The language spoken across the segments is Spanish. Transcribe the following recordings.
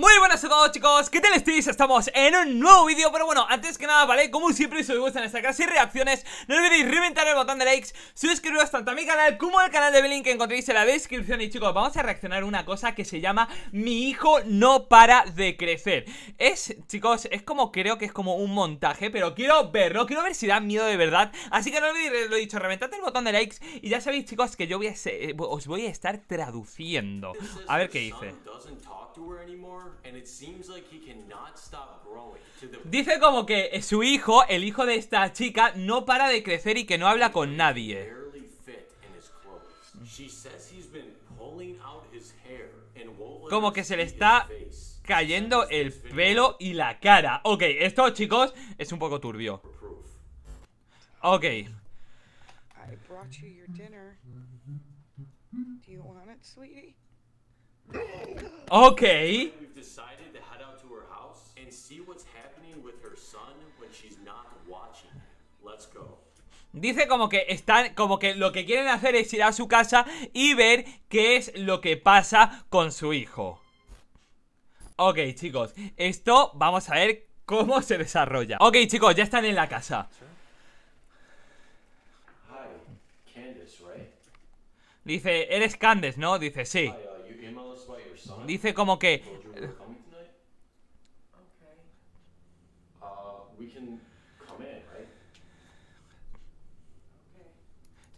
Muy buenas a todos chicos, ¿qué tal estáis? Estamos en un nuevo vídeo, pero bueno, antes que nada, ¿vale? Como siempre, si os gustan esta clases y reacciones No olvidéis reventar el botón de likes Suscribiros tanto a mi canal como al canal de Belin que encontréis en la descripción Y chicos, vamos a reaccionar una cosa que se llama Mi hijo no para de crecer Es, chicos, es como, creo que es como un montaje Pero quiero verlo, quiero ver si da miedo de verdad Así que no olvidéis, lo he dicho, reventad el botón de likes Y ya sabéis chicos que yo voy eh, os voy a estar traduciendo A ver qué dice Dice como que su hijo, el hijo de esta chica, no para de crecer y que no habla con nadie. Como que se le está cayendo el pelo y la cara. Ok, esto, chicos, es un poco turbio. Ok. Ok. Dice como que están, como que lo que quieren hacer es ir a su casa y ver qué es lo que pasa con su hijo. Ok, chicos, esto vamos a ver cómo se desarrolla. Ok, chicos, ya están en la casa. Dice, eres Candes, ¿no? Dice, sí. Uh, Dice como que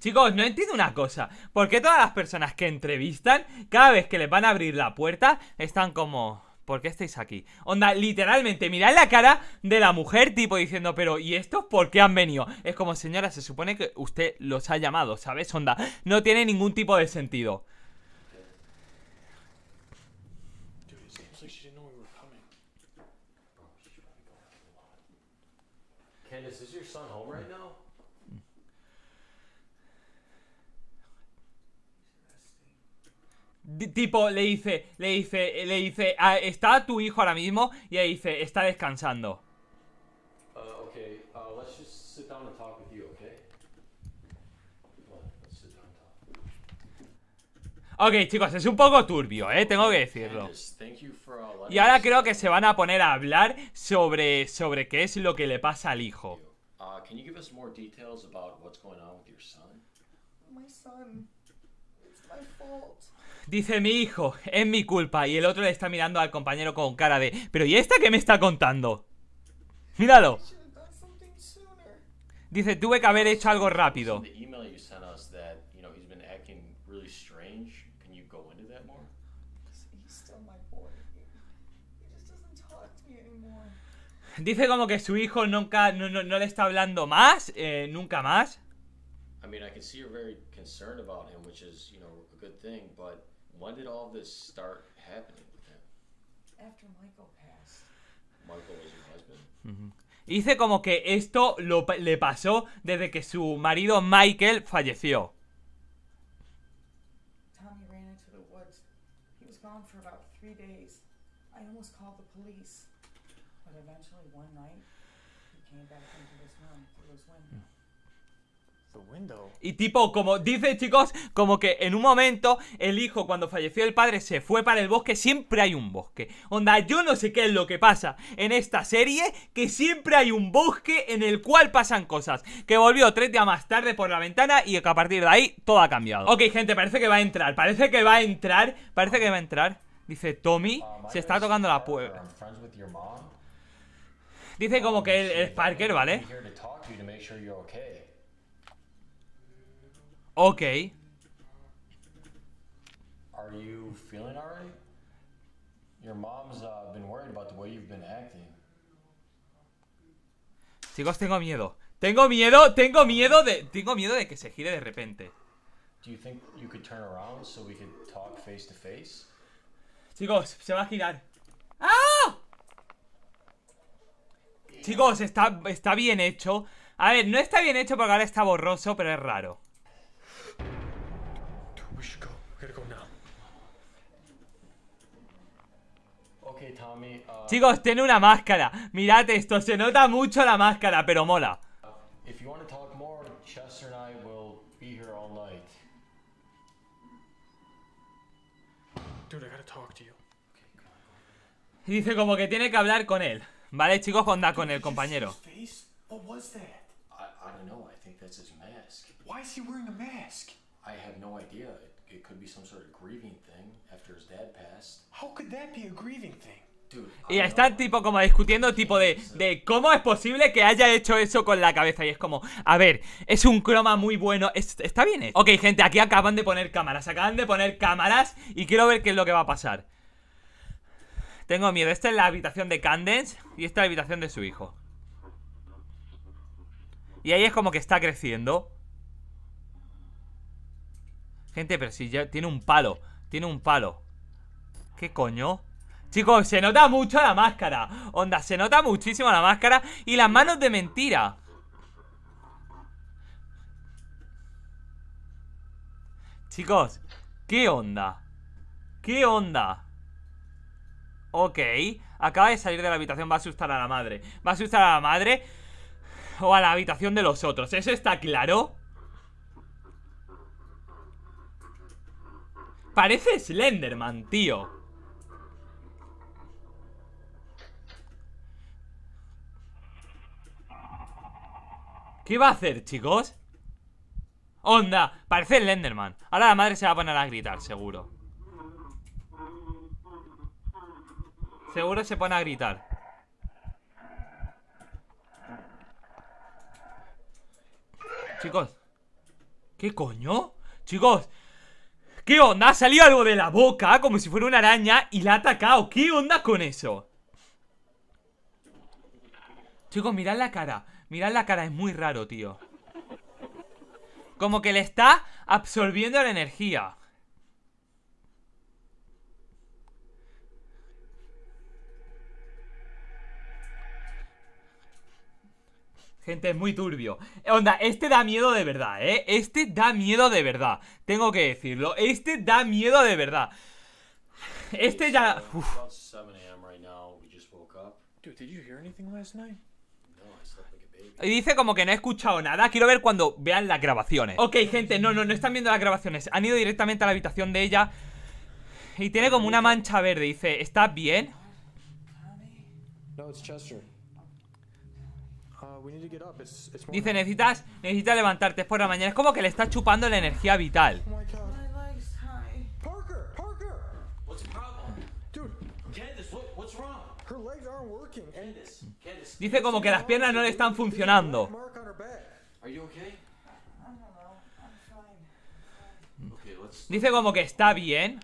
Chicos, no entiendo una cosa. ¿Por qué todas las personas que entrevistan, cada vez que les van a abrir la puerta, están como... ¿Por qué estáis aquí? Onda, literalmente, mirad la cara de la mujer, tipo diciendo, pero ¿y estos por qué han venido? Es como, señora, se supone que usted los ha llamado, ¿sabes? Onda, no tiene ningún tipo de sentido. Tipo, le dice, le dice, le dice, ah, ¿está tu hijo ahora mismo? Y ahí dice, está descansando. Ok, chicos, es un poco turbio, ¿eh? Tengo que decirlo. Y ahora creo que se van a poner a hablar sobre, sobre qué es lo que le pasa al hijo. Dice mi hijo, es mi culpa. Y el otro le está mirando al compañero con cara de... Pero ¿y esta qué me está contando? Míralo. Dice, tuve que haber hecho algo rápido. Dice como que su hijo nunca, no, no, no le está hablando más, eh, nunca más. I mean, I can see you're very concerned about him, which is, you know, a good thing, but when did all this start happening with him? After Michael passed. Michael was your husband. Mm -hmm. Dice como que esto lo, le pasó desde que su marido Michael falleció. Y tipo, como dice chicos, como que en un momento el hijo cuando falleció el padre se fue para el bosque, siempre hay un bosque. Onda, yo no sé qué es lo que pasa en esta serie, que siempre hay un bosque en el cual pasan cosas. Que volvió tres días más tarde por la ventana y que a partir de ahí todo ha cambiado. Ok, gente, parece que va a entrar, parece que va a entrar, parece que va a entrar. Dice, Tommy oh, se está tocando la puerta. Dice como que el, el Parker, ¿vale? Ok. Are you feeling alright? Your mom's uh, been worried about the way you've been acting. Chicos, tengo miedo. Tengo miedo, tengo miedo de tengo miedo de que se gire de repente. Do you think you could turn around so we could talk face to face? Chicos, se va a girar. ¡Ah! Chicos, está, está bien hecho. A ver, no está bien hecho porque ahora está borroso, pero es raro. Ah, chicos, tiene una máscara. Mirad esto, se nota mucho la máscara, pero mola. dice como que tiene que hablar con él. Vale, chicos, onda con el compañero. I have no idea y están tipo como discutiendo tipo de, de cómo es posible que haya hecho eso con la cabeza Y es como, a ver, es un croma muy bueno, está bien esto? Ok gente, aquí acaban de poner cámaras, acaban de poner cámaras Y quiero ver qué es lo que va a pasar Tengo miedo, esta es la habitación de Candence Y esta es la habitación de su hijo Y ahí es como que está creciendo Gente, pero si ya tiene un palo Tiene un palo ¿Qué coño? Chicos, se nota mucho la máscara Onda, se nota muchísimo la máscara Y las manos de mentira Chicos, ¿qué onda? ¿Qué onda? Ok, acaba de salir de la habitación Va a asustar a la madre Va a asustar a la madre O a la habitación de los otros ¿Eso está claro? Parece Slenderman, tío. ¿Qué va a hacer, chicos? Onda, parece Slenderman. Ahora la madre se va a poner a gritar, seguro. Seguro se pone a gritar. Chicos. ¿Qué coño? Chicos, ¿Qué onda? Ha salido algo de la boca como si fuera una araña y la ha atacado. ¿Qué onda con eso? Chicos, mirad la cara. Mirad la cara, es muy raro, tío. Como que le está absorbiendo la energía. Gente, es muy turbio. Onda, este da miedo de verdad, ¿eh? Este da miedo de verdad. Tengo que decirlo. Este da miedo de verdad. Este ya... Y dice como que no he escuchado nada. Quiero ver cuando vean las grabaciones. Ok, gente, no, no, no están viendo las grabaciones. Han ido directamente a la habitación de ella. Y tiene como una mancha verde. Dice, ¿está bien? No, es Chester. Dice, necesitas, necesitas levantarte, por la mañana. Es como que le está chupando la energía vital. Dice como que las piernas no le están funcionando. Dice como que está bien.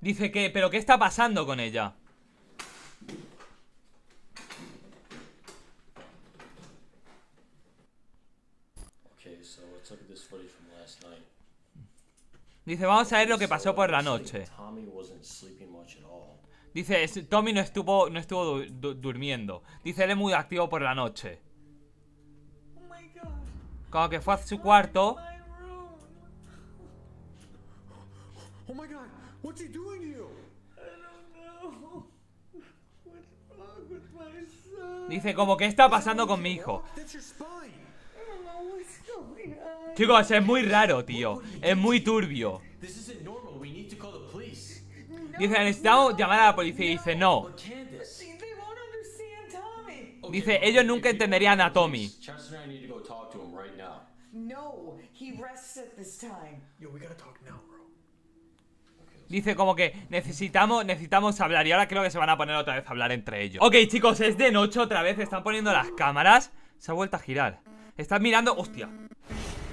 Dice que, pero ¿qué está pasando con ella? Dice, vamos a ver lo que pasó por la noche. Dice, Tommy no estuvo, no estuvo durmiendo. Dice, él es muy activo por la noche. Oh Como que fue a su cuarto. Oh, What's he doing Dice, como que está pasando con mi hijo. Chicos, es muy raro, tío. Es muy turbio. Dice, necesitamos llamar a la policía. Y dice, no. Dice, ellos nunca entenderían a Tommy. No, he rests at this time. Dice como que necesitamos, necesitamos hablar Y ahora creo que se van a poner otra vez a hablar entre ellos Ok, chicos, es de noche otra vez Están poniendo las cámaras Se ha vuelto a girar Están mirando... Hostia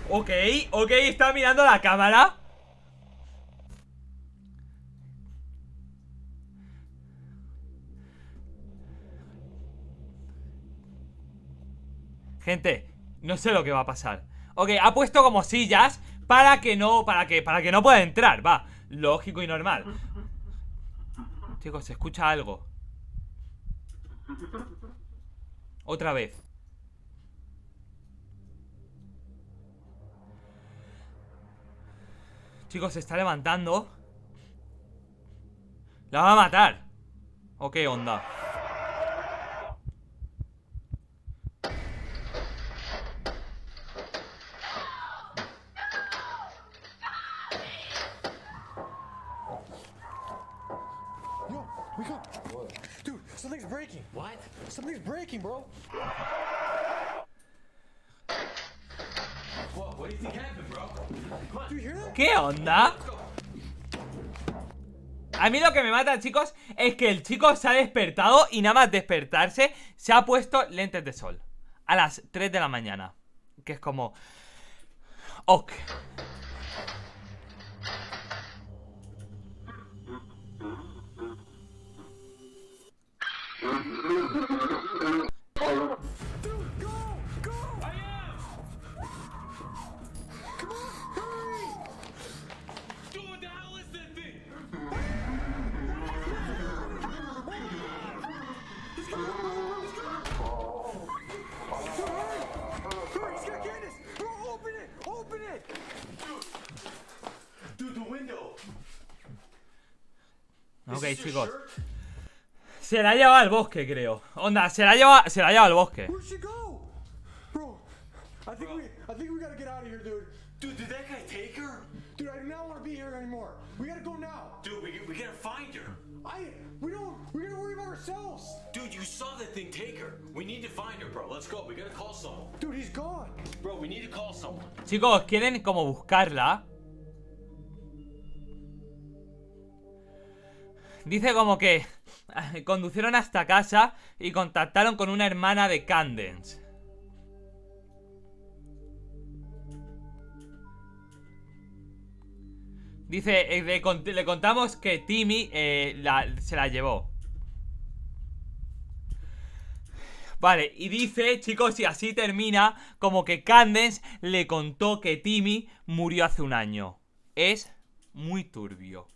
Ok, ok, está mirando la cámara Gente, no sé lo que va a pasar Ok, ha puesto como sillas para que no, para que, para que no pueda entrar, va lógico y normal. Chicos, se escucha algo. Otra vez. Chicos, se está levantando. La va a matar. ¿O onda? ¿Qué onda? A mí lo que me mata, chicos, es que el chico se ha despertado y nada más despertarse se ha puesto lentes de sol a las 3 de la mañana. Que es como... Ok. Ok, chicos. Se la lleva al bosque, creo. Onda, se la lleva, se la lleva al bosque. Dude, dude did that guy take her? Dude, I do not want to be here anymore. We gotta go now. Dude, we, we gotta find her. I, we don't, we gotta worry about ourselves. Dude, you saw that thing take her. We need to find her, bro. Let's go. We gotta call someone. Dude, he's gone. Bro, we need to call someone. Chicos, quieren como buscarla. Dice como que conducieron hasta casa y contactaron con una hermana de Candence. Dice, eh, le, contamos que Timmy eh, se la llevó. Vale, y dice, chicos, y así termina, como que Candence le contó que Timmy murió hace un año. Es muy turbio.